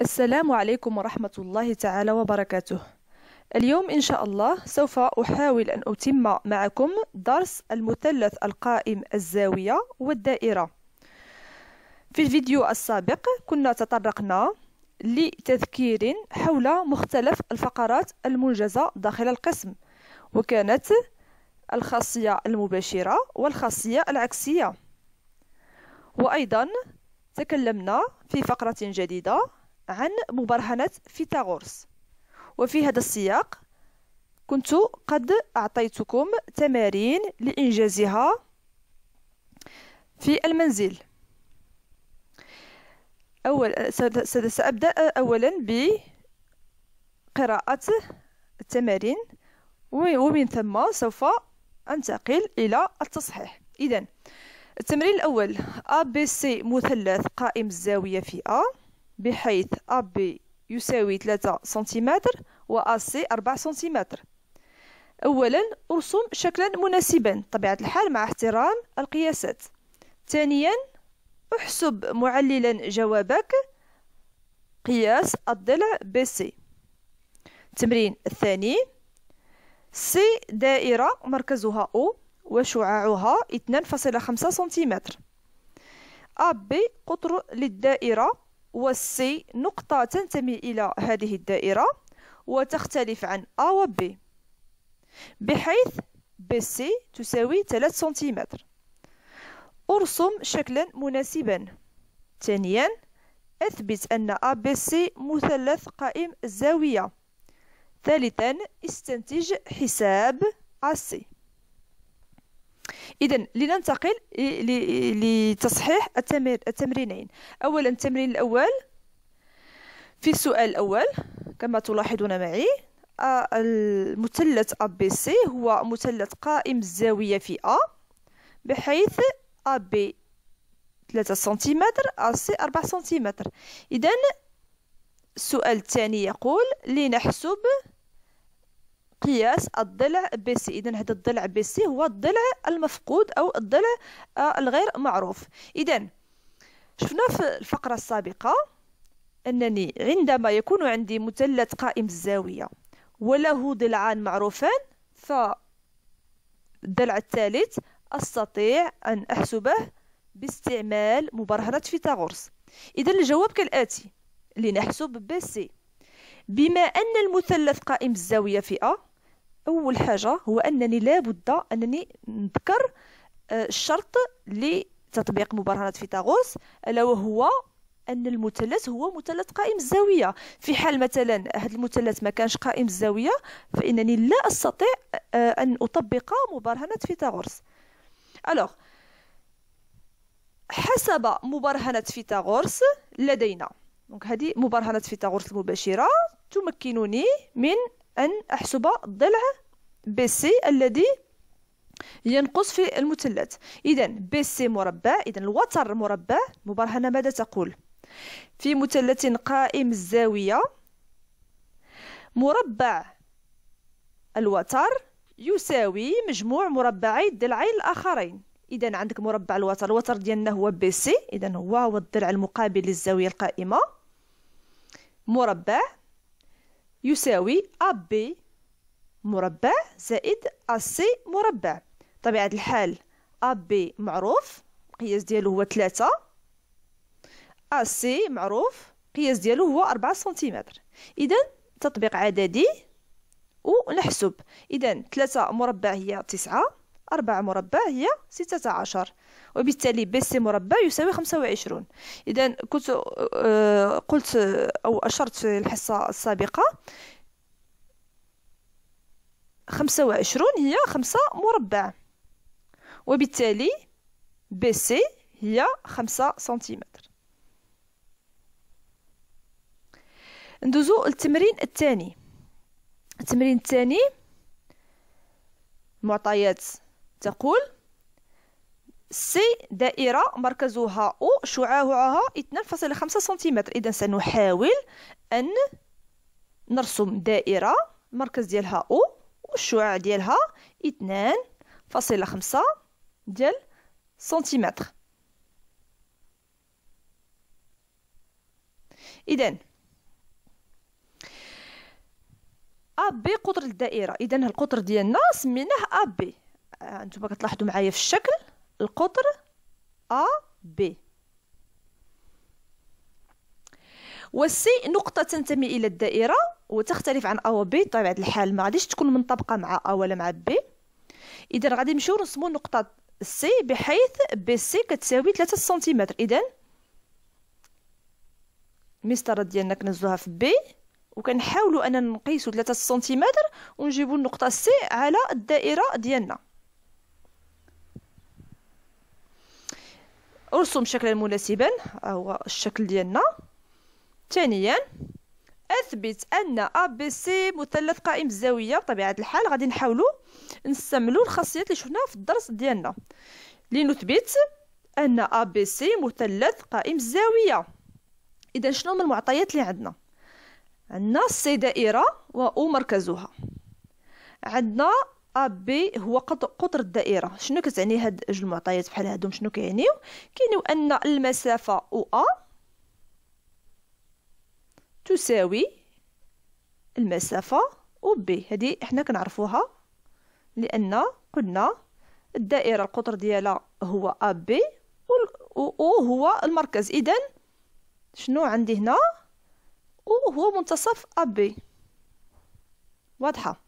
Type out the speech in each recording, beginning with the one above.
السلام عليكم ورحمة الله تعالى وبركاته اليوم إن شاء الله سوف أحاول أن أتم معكم درس المثلث القائم الزاوية والدائرة في الفيديو السابق كنا تطرقنا لتذكير حول مختلف الفقرات المنجزة داخل القسم وكانت الخاصية المباشرة والخاصية العكسية وأيضا تكلمنا في فقرة جديدة عن مبرهنة فيثاغورس وفي هذا السياق كنت قد أعطيتكم تمارين لإنجازها في المنزل أول سأبدأ أولا بقراءة التمارين ومن ثم سوف أنتقل إلى التصحيح إذا التمرين الأول ABC مثلث قائم الزاوية في A بحيث AB يساوي 3 سنتيمتر و AC 4 سنتيمتر أولا أرسم شكلا مناسبا طبيعة الحال مع احترام القياسات ثانيا احسب معللا جوابك قياس الضلع BC التمرين الثاني سي دائرة مركزها أو وشعاعها 2.5 سنتيمتر AB قطر للدائرة و سي نقطة تنتمي إلى هذه الدائرة وتختلف عن A و B بحيث BC تساوي 3 سنتيمتر أرسم شكلا مناسبا ثانيا أثبت أن ABC مثلث قائم الزاوية ثالثا استنتج حساب سي إذا لننتقل لتصحيح التمرينين أولا التمرين الأول في السؤال الأول كما تلاحظون معي المثلث ABC هو مثلث قائم الزاوية في A بحيث AB 3 سنتيمتر AC 4 سنتيمتر إذا السؤال الثاني يقول لنحسب قياس الضلع بي سي إذا هذا الضلع بي سي هو الضلع المفقود أو الضلع آه، الغير معروف إذا شفنا في الفقرة السابقة أنني عندما يكون عندي مثلث قائم الزاوية وله ضلعان معروفان فالضلع الثالث أستطيع أن أحسبه باستعمال مبرهنة فيثاغورس إذا الجواب كالآتي لنحسب بي سي بما أن المثلث قائم الزاوية في أ اول حاجه هو انني لابد انني نذكر آه، الشرط لتطبيق مبرهنه فيثاغورس الا وهو ان المثلث هو مثلث قائم الزاويه في حال مثلا هذا المثلث ما كانش قائم الزاويه فانني لا استطيع آه، ان اطبق مبرهنه فيثاغورس الوغ حسب مبرهنه فيثاغورس لدينا دونك هذه مبرهنه فيثاغورس المباشره تمكنني من أن أحسب ضلع بي سي الذي ينقص في المثلث إذا بي سي مربع إذا الوتر مربع مبرهنة ماذا تقول في مثلث قائم الزاوية مربع الوتر يساوي مجموع مربعي الضلعين الآخرين إذا عندك مربع الوتر الوتر ديالنا هو بي سي إذا هو هو الضلع المقابل للزاوية القائمة مربع يساوي AB مربع زائد AC مربع طبيعة الحال AB معروف قياس ديالو هو 3 AC معروف قياس ديالو هو 4 سنتيمتر إذن تطبيق عددي ونحسب إذن 3 مربع هي 9 أربعة مربع هي ستة عشر وبالتالي بي سي مربع يساوي خمسة وعشرون إذا كنت آه، قلت أو أشرت في الحصة السابقة خمسة وعشرون هي خمسة مربع وبالتالي بي سي هي خمسة سنتيمتر ندوزو للتمرين الثاني التمرين الثاني معطيات تقول سي دائرة مركزها أو شعاعها 2.5 سنتيمتر إذا سنحاول أن نرسم دائرة مركز ديالها أو والشعاع ديالها 2.5 ديال سنتيمتر إذا أ بي قطر الدائرة إذا القطر ديالنا سميناه أ بي انتم كتلاحظوا معايا في الشكل القطر ا بي والسي نقطة تنتمي إلى الدائرة وتختلف عن أ و بي بطبيعة الحال ما غاديش تكون منطبقة مع أ ولا مع بي إذا غادي نمشيو نرسمو نقطة سي بحيث بي سي كتساوي 3 سنتيمتر إذا المسطرة ديالنا كنزلوها في بي وكنحاولوا أننا نقيسو 3 سنتيمتر ونجيبو النقطة سي على الدائرة ديالنا ارسم شكلا مناسبا هو الشكل ديالنا ثانيا اثبت ان ا بي سي مثلث قائم الزاويه بطبيعه الحال غادي نحاولوا نستعملوا الخاصيات اللي شفناها في الدرس ديالنا لنثبت ان ا بي سي مثلث قائم الزاويه اذا شنو من المعطيات اللي عندنا عندنا سي دائره و او مركزها عندنا ا بي هو قطر الدائره شنو كتعني هاد جوج المعطيات بحال هادو شنو كيعنيو كيعنيو ان المسافه او ا تساوي المسافه او بي هادي حنا كنعرفوها لان قلنا الدائره القطر ديالها هو ا بي او هو المركز اذا شنو عندي هنا او هو منتصف ا بي واضحه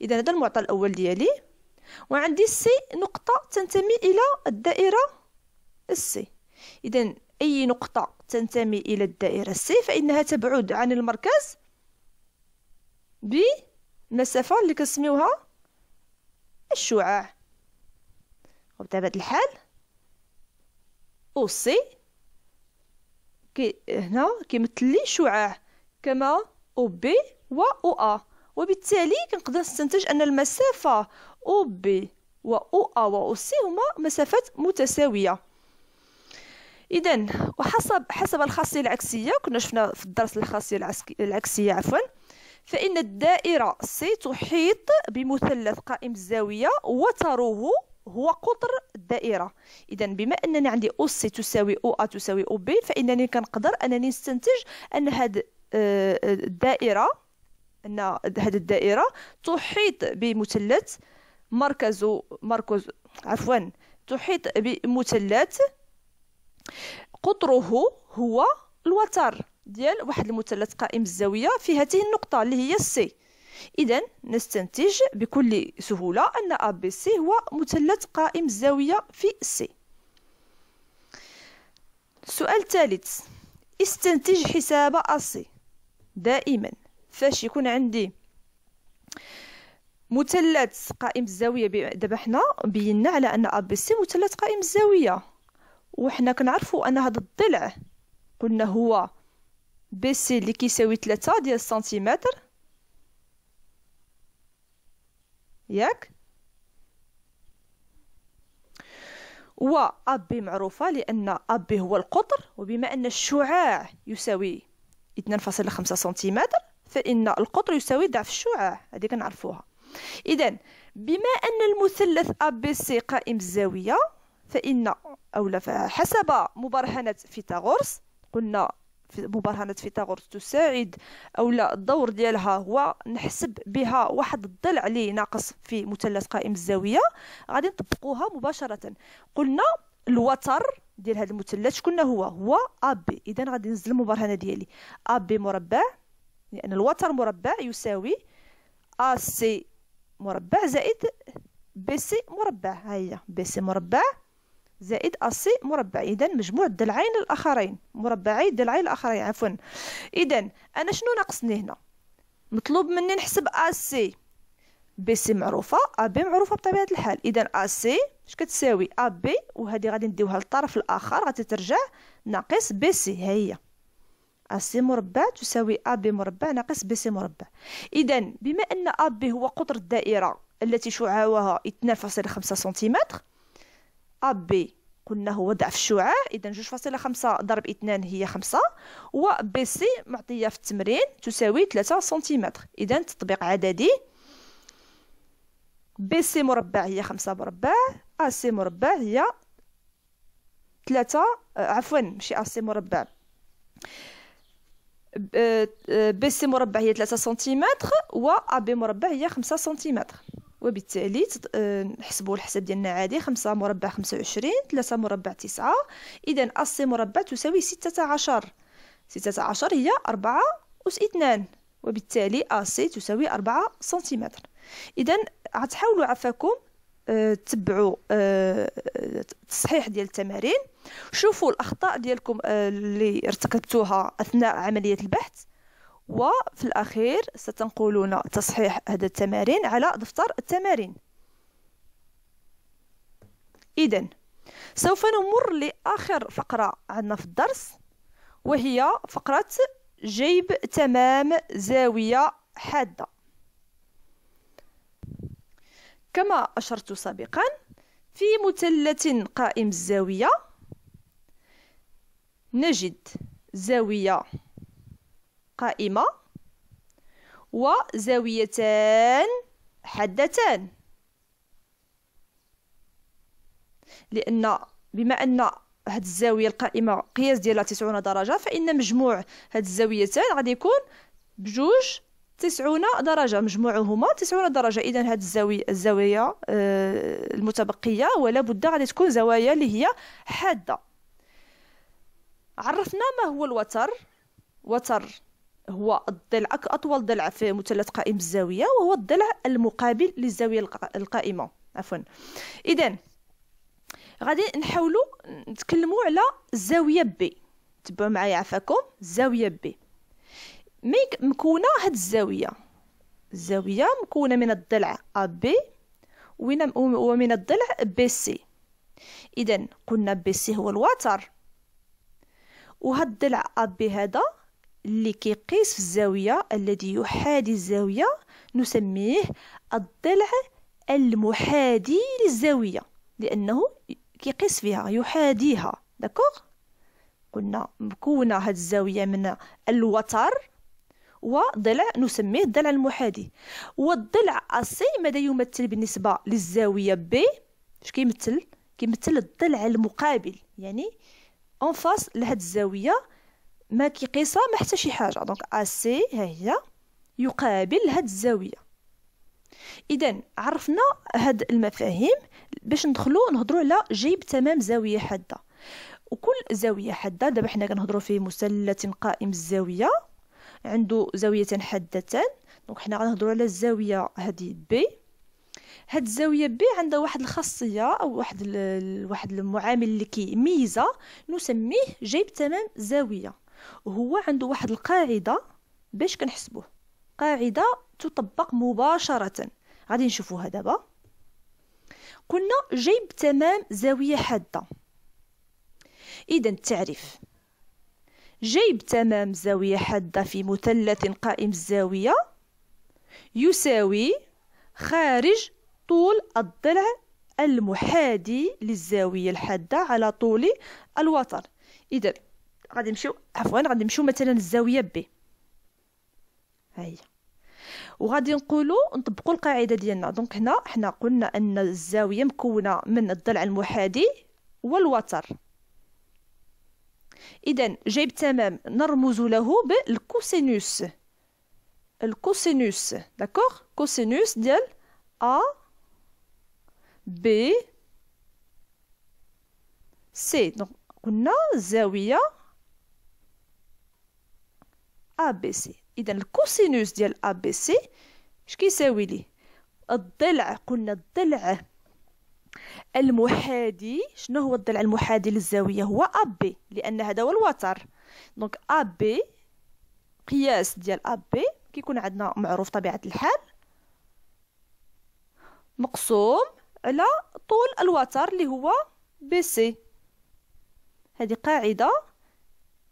اذا هذا المعطى الاول ديالي وعندي سي نقطه تنتمي الى الدائره السي اذا اي نقطه تنتمي الى الدائره السي فانها تبعد عن المركز بمسافه اللي كنسميوها الشعاع وبطبيعه الحال او سي كي هنا كيمثل لي شعاع كما او بي و او ا وبالتالي كنقدر نستنتج أن المسافة أو بي و أو أ و أو سي هما مسافات متساوية إذا وحسب حسب الخاصية العكسية كنا شفنا في الدرس الخاصية العكسية عفوا فإن الدائرة سي تحيط بمثلث قائم الزاوية وتروه هو قطر الدائرة إذا بما أنني عندي أو سي تساوي أو أ تساوي أو بي فإنني كنقدر أنني نستنتج أن هاد آه، الدائرة ان هذه الدائره تحيط بمثلث مركز مركز عفوا تحيط بمثلث قطره هو الوتر ديال واحد المثلث قائم الزاويه في هذه النقطه اللي هي السي اذا نستنتج بكل سهوله ان ا بي سي هو مثلث قائم الزاويه في سي السؤال الثالث استنتج حساب ا سي دائما فاش يكون عندي مثلث قائم الزاويه دابا حنا بينا على ان ا بي سي مثلث قائم الزاويه وحنا كنعرفوا ان هذا الضلع قلنا هو بي سي اللي كيساوي 3 ديال السنتيمتر ياك و بي معروفه لان ا بي هو القطر وبما ان الشعاع يساوي 2.5 سنتيمتر فإن القطر يساوي ضعف الشعاع هذه كنعرفوها إذا بما أن المثلث ABC قائم الزاوية فإن أو حسب مبرهنة فيثاغورس قلنا في مبرهنة فيثاغورس تساعد أو لا الدور ديالها هو نحسب بها واحد الضلع لي ناقص في مثلث قائم الزاوية غادي نطبقوها مباشرة قلنا الوتر ديال هذا المثلث شكون هو هو ا بي اذا غادي نزل المبرهنه ديالي ا بي مربع لأن الوتر مربع يساوي AC مربع زائد BC مربع ها هي BC مربع زائد AC مربع إذا مجموع الضلعين الآخرين مربعي الضلعين الآخرين عفوا إذا أنا شنو ناقصني هنا مطلوب مني نحسب AC BC معروفة AB معروفة بطبيعة الحال إذا AC اش كتساوي AB وهذه غادي نديوها للطرف الآخر غتترجع ناقص BC ها هي سي مربع تساوي أ بي مربع ناقص بي سي مربع إذا بما أن أ بي هو قطر الدائرة التي شعاعها 2.5 سنتيمتر أ بي قلنا هو ضعف الشعاع إذا 2.5 ضرب 2 هي 5 و بي سي معطية في التمرين تساوي 3 سنتيمتر إذا تطبيق عددي بي سي مربع هي 5 مربع أ سي مربع هي 3 آه، عفوا ماشي أ سي مربع بي سي مربع هي 3 سنتيمتر و ا بي مربع هي 5 سنتيمتر وبالتالي نحسبوا الحساب ديالنا عادي 5 مربع 25 3 مربع 9 اذا ا سي مربع تساوي 16 16 هي 4 أس 2 وبالتالي ا سي تساوي 4 سنتيمتر إذا غتحاولوا عفاكم آه، تتبعوا التصحيح آه، ديال التمارين شوفوا الاخطاء ديالكم آه، اللي ارتكبتوها اثناء عمليه البحث وفي الاخير ستنقلون تصحيح هذا التمارين على دفتر التمارين اذا سوف نمر لاخر فقره عندنا في الدرس وهي فقره جيب تمام زاويه حاده كما اشرت سابقا في مثلث قائم الزاويه نجد زاوية قائمة وزاويتان حادتان لأن بما أن هاد الزاوية القائمة قياس ديالها تسعون درجة فإن مجموع هاد الزاويتان غادي يكون بجوج تسعون درجة مجموعهما تسعون درجة إذا هاد الزاوية الزاوية المتبقية ولا بد غادي تكون زوايا اللي هي حادة عرفنا ما هو الوتر وتر هو الضلع اطول ضلع في مثلث قائم الزاويه وهو الضلع المقابل للزاويه القائمه عفوا اذا غادي نحاولوا نتكلموا على الزاويه بي تبعوا معايا عفاكم الزاويه بي ميك مكونه هاد الزاويه الزاويه مكونه من الضلع ا بي ومن الضلع بي سي اذا قلنا بي سي هو الوتر وهاد الضلع بي هذا اللي كيقيس في الزاوية الذي يحادي الزاوية نسميه الضلع المحادي للزاوية لأنه كيقيس فيها يحاديها داكوغ قلنا مكونة هاد الزاوية من الوتر وضلع نسميه الضلع المحادي والضلع السي ماذا يمثل بالنسبة للزاوية بي اش كيمثل كيمثل الضلع المقابل يعني اون فاس لهاد الزاويه ما كيقيسها ما حتى شي حاجه دونك ا سي ها هي يقابل هاد الزاويه اذا عرفنا هاد المفاهيم باش ندخلو نهضروا على جيب تمام زاويه حاده وكل زاويه حاده دابا حنا كنهضروا في مثلث قائم الزاويه عنده زاويه حاده دونك حنا غنهضروا على الزاويه هذه بي هاد الزاويه بي عندها واحد الخاصيه او واحد واحد المعامل اللي كيميزها نسميه جيب تمام زاويه وهو عنده واحد القاعده باش كنحسبوه قاعده تطبق مباشره غادي نشوفوها دابا قلنا جيب تمام زاويه حاده اذا التعريف جيب تمام زاويه حاده في مثلث قائم الزاويه يساوي خارج طول الضلع المحادي للزاوية الحادة على طول الوتر إذا غادي نمشيو عفوا غادي نمشيو مثلا الزاوية بي هاهي وغادي نقولوا نطبقوا القاعده ديالنا دونك هنا حنا قلنا ان الزاويه مكونه من الضلع المحادي والوتر اذا جايب تمام نرمز له بالكوسينوس الكوسينوس داكوغ كوسينوس ديال ا B سي دونك قلنا الزاوية أ بي سي إذا الكوسينوس ديال أ بي سي اش كيساوي ليه الضلع قلنا الضلع المحادي شنو هو الضلع المحادي للزاوية هو أ بي لأن هذا هو الوتر دونك أ بي قياس ديال أ بي كيكون عندنا معروف طبيعة الحال مقسوم على طول الوتر اللي هو بي سي هذه قاعده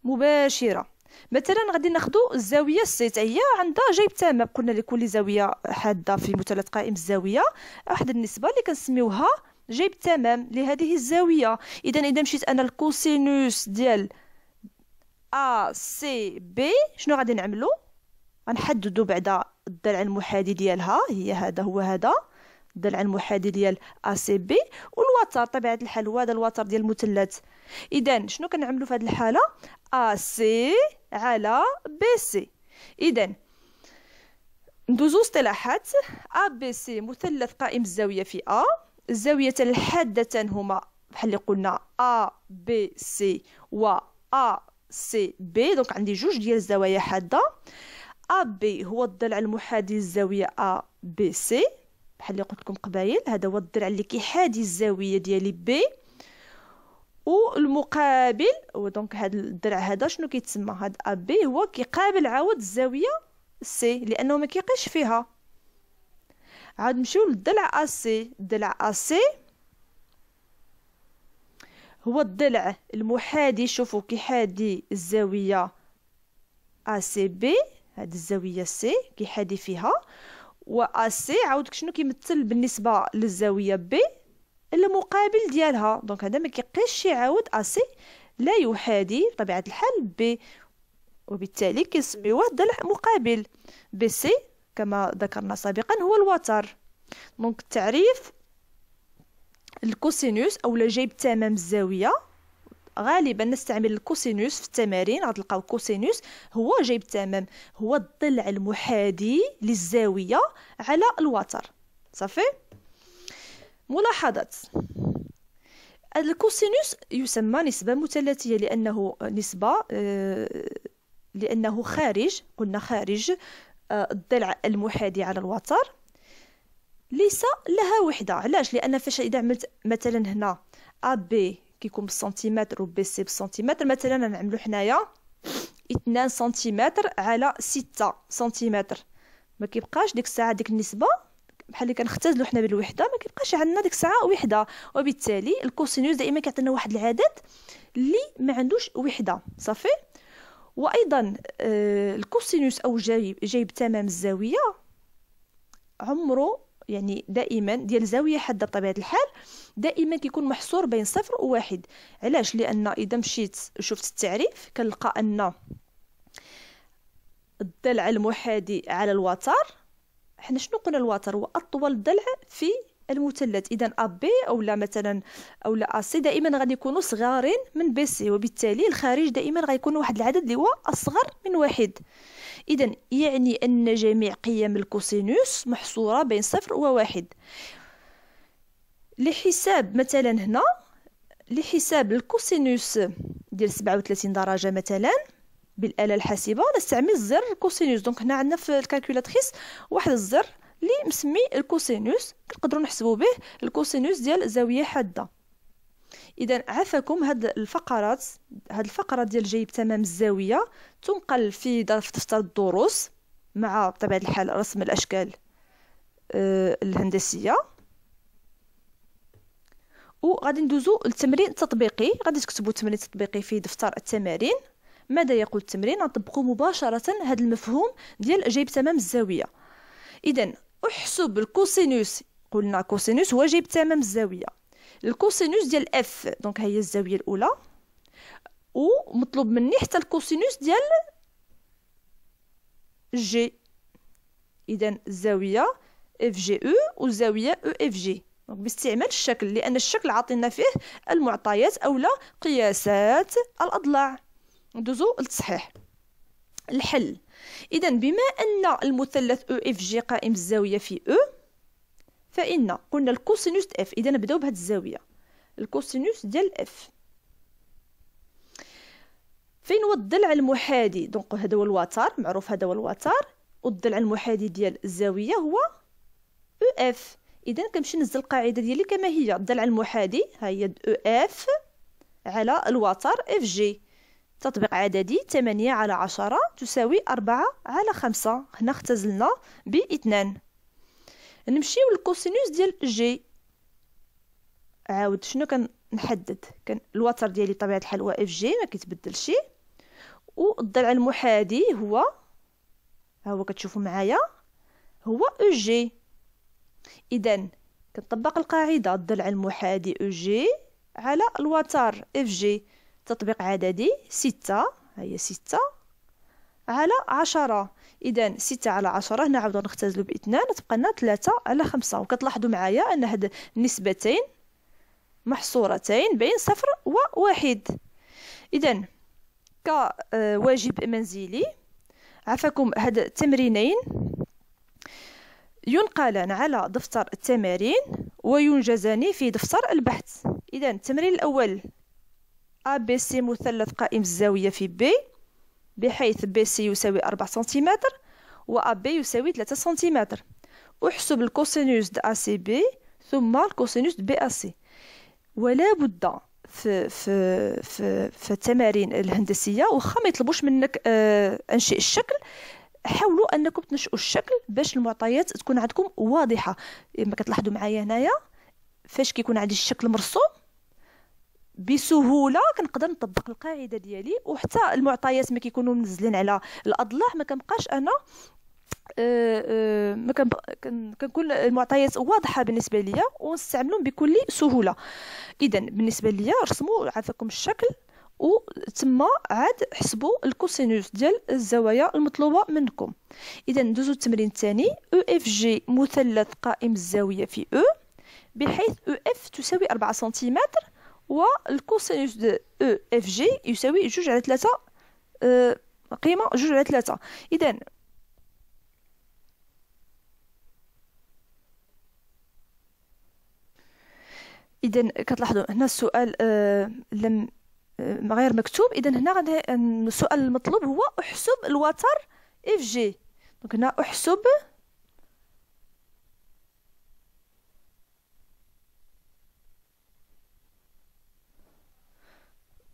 مباشره مثلا غادي ناخذ الزاويه سي هي عندها جيب تمام قلنا لكل زاويه حاده في مثلث قائم الزاويه واحد النسبه اللي كنسميوها جيب تمام لهذه الزاويه اذا اذا مشيت انا الكوسينوس ديال ا سي بي شنو غادي نعملو غنحددو بعدا الضلع المحادي ديالها هي هذا هو هذا الدلع المحادي ديال ا سي بي والوتر طبيعه الحال هو هذا الوتر ديال المثلث اذا شنو كنعملو في هاد الحاله ا سي على بي سي اذا ندوزو اصطلاحات ا بي سي مثلث قائم الزاويه في ا الزاويه الحاده هما بحال اللي قلنا ا بي سي و ا سي بي دونك عندي جوج ديال الزوايا حاده ا بي هو الضلع المحادي للزاويه ا بي سي بحال اللي قلت لكم قبايل هذا هو الدرع اللي كيحادي الزاويه ديالي بي والمقابل دونك هذا الدرع هذا شنو كيتسمى هذا ا بي هو كيقابل عاود الزاويه سي لانه ما كيقيش فيها عاد نمشيو للضلع ا سي الضلع ا سي هو الضلع المحادي شوفوا كيحادي الزاويه ا سي بي هذه الزاويه سي كيحادي فيها و سي عاودك شنو كيمثل بالنسبه للزاويه بي المقابل ديالها دونك هذا ما كيقيش يعاود اسي لا يحادي بطبيعه الحال بي وبالتالي كيسميوه ضلع مقابل بي سي كما ذكرنا سابقا هو الوتر دونك التعريف الكوسينوس او جايب تمام الزاويه غالبا نستعمل الكوسينوس في التمارين غتلقاو كوسينوس هو جايب التمام هو الضلع المحادي للزاويه على الوتر صافي ملاحظات الكوسينوس يسمى نسبة مثلثية لأنه نسبة آه، لأنه خارج قلنا خارج آه، الضلع المحادي على الوتر ليس لها وحدة علاش لأن فاش إذا عملت مثلا هنا أ بي كيكون بالسنتيمتر وبيسي بالسنتيمتر مثلا نعملو حنايا اثنان سنتيمتر على ستة سنتيمتر ما كيبقاش ديك الساعه ديك النسبه بحال اللي كنختزلو حنا بالوحده ما كيبقاش عندنا ديك الساعه وحده وبالتالي الكوسينوس دائما كيعطينا واحد العدد اللي ما عندوش وحده صافي وايضا آه الكوسينوس او جايب جايب تمام الزاويه عمره يعني دائما ديال زاويه حاده بطبيعه الحال دائما كيكون محصور بين صفر وواحد علاش لان اذا مشيت شفت التعريف كنلقى ان الضلع المحادي على الوتر حنا شنو قلنا الوتر هو اطول ضلع في المثلث اذا ا بي او لا مثلا او لا سي دائما غادي يكونوا صغارين من بي سي وبالتالي الخارج دائما غيكون واحد العدد اللي هو اصغر من واحد إذا يعني أن جميع قيم الكوسينوس محصورة بين صفر وواحد لحساب مثلا هنا لحساب الكوسينوس ديال سبعة درجة مثلا بالآلة الحاسبة نستعمل زر الكوسينوس دونك هنا عندنا في الكالكولاتريس واحد الزر لي مسمي الكوسينوس كنقدروا نحسبوا به الكوسينوس ديال زاوية حادة اذا عفاكم هاد الفقرات هاد الفقره ديال جيب تمام الزاويه تنقل في دفتر الدروس مع بطبيعه الحال رسم الاشكال آه، الهندسيه وغادي ندوزو للتمرين التطبيقي غادي تكتبوا التمرين التطبيقي في دفتر التمارين ماذا يقول التمرين نطبقوا مباشره هذا المفهوم ديال جيب تمام الزاويه اذا احسب الكوسينوس قلنا كوسينوس هو جيب تمام الزاويه الكوسينوس ديال اف دونك هي الزاويه الاولى ومطلوب مني حتى الكوسينوس ديال جي اذا الزاويه اف جي او والزاويه او اف جي دونك باستعمال الشكل لان الشكل عطينا فيه المعطيات اولا قياسات الاضلاع ندوزو للتصحيح الحل اذا بما ان المثلث او اف جي قائم الزاويه في او e، فإن قلنا الكوسينوس اف إذا نبداو بهاد الزاوية الكوسينوس ديال اف فين هو الضلع المحادي دونك هذا هو الوتر معروف هذا هو الوتر والضلع المحادي ديال الزاوية هو او e اف إذا كنمشي نزل القاعدة ديالي كما هي الضلع المحادي ها هي او e اف على الوتر اف جي تطبيق عددي 8 على 10 تساوي 4 على 5 هنا اختزلنا باثنان نمشيو للكوسينوس ديال جي عاود شنو كنحدد كان الوتر ديالي بطبيعه الحال هو اف جي ما كيتبدلش والضلع المحادي هو ها هو كتشوفوا معايا هو او جي اذا كنطبق القاعده الضلع المحادي او جي على الوتر اف جي تطبيق عددي ستة هي ستة على عشرة اذا ستة على عشرة هنا نعاودو نختزلو باثنان تبقى لنا تلاتة على خمسة وكتلاحظوا معايا ان هاد النسبتين محصورتين بين صفر وواحد اذا كواجب آه، منزلي عفاكم هاد التمرينين ينقلان على دفتر التمارين وينجزان في دفتر البحث إذا التمرين الأول ا ABC مثلث قائم الزاوية في بي بحيث بي سي يساوي 4 سنتيمتر و بي يساوي 3 سنتيمتر أحسب الكوسينوس د ACB ثم الكوسينوس د BAC ولا بد في في في في التمارين الهندسيه واخا ما يطلبوش منك آه انشاء الشكل حاولوا انكم تنشئوا الشكل باش المعطيات تكون عندكم واضحه كما كتلاحظوا معايا هنايا فاش كيكون عندي الشكل مرسوم بسهوله كنقدر نطبق القاعده ديالي وحتى المعطيات ما كيكونوا منزلين على الاضلاع ما كنبقاش انا آه، آه، ما كنكون المعطيات واضحه بالنسبه ليا ونستعملهم بكل سهوله اذا بالنسبه ليا رسموا عافاكم الشكل تما عاد حسبوا الكوسينوس ديال الزوايا المطلوبه منكم اذا ندوزو التمرين الثاني او اف جي مثلث قائم الزاويه في او بحيث او اف تساوي 4 سنتيمتر والكوسينوس دو او اف جي يساوي جوج على ثلاثة آه، قيمة جوج على ثلاثة إذن إذن كتلاحظوا هنا السؤال آه، لم آه، غير مكتوب إذن هنا غادي السؤال المطلوب هو احسب الوتر اف جي دونك هنا احسب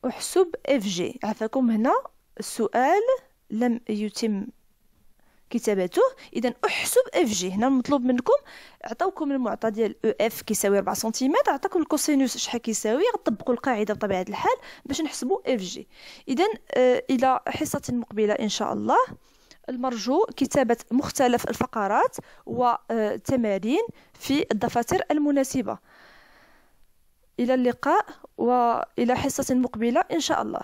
احسب اف جي عفاكم هنا السؤال لم يتم كتابته اذا احسب اف جي هنا المطلوب منكم عطاوكم المعطى ديال او e اف كيساوي 4 سنتيمتر عطاكم الكوسينوس شحال كيساوي غطبقوا القاعده بطبيعه الحال باش نحسبوا اف جي اذا آه، الى حصه مقبله ان شاء الله المرجو كتابة مختلف الفقرات وتمارين آه، في الدفاتر المناسبة إلى اللقاء وإلى حصة مقبلة إن شاء الله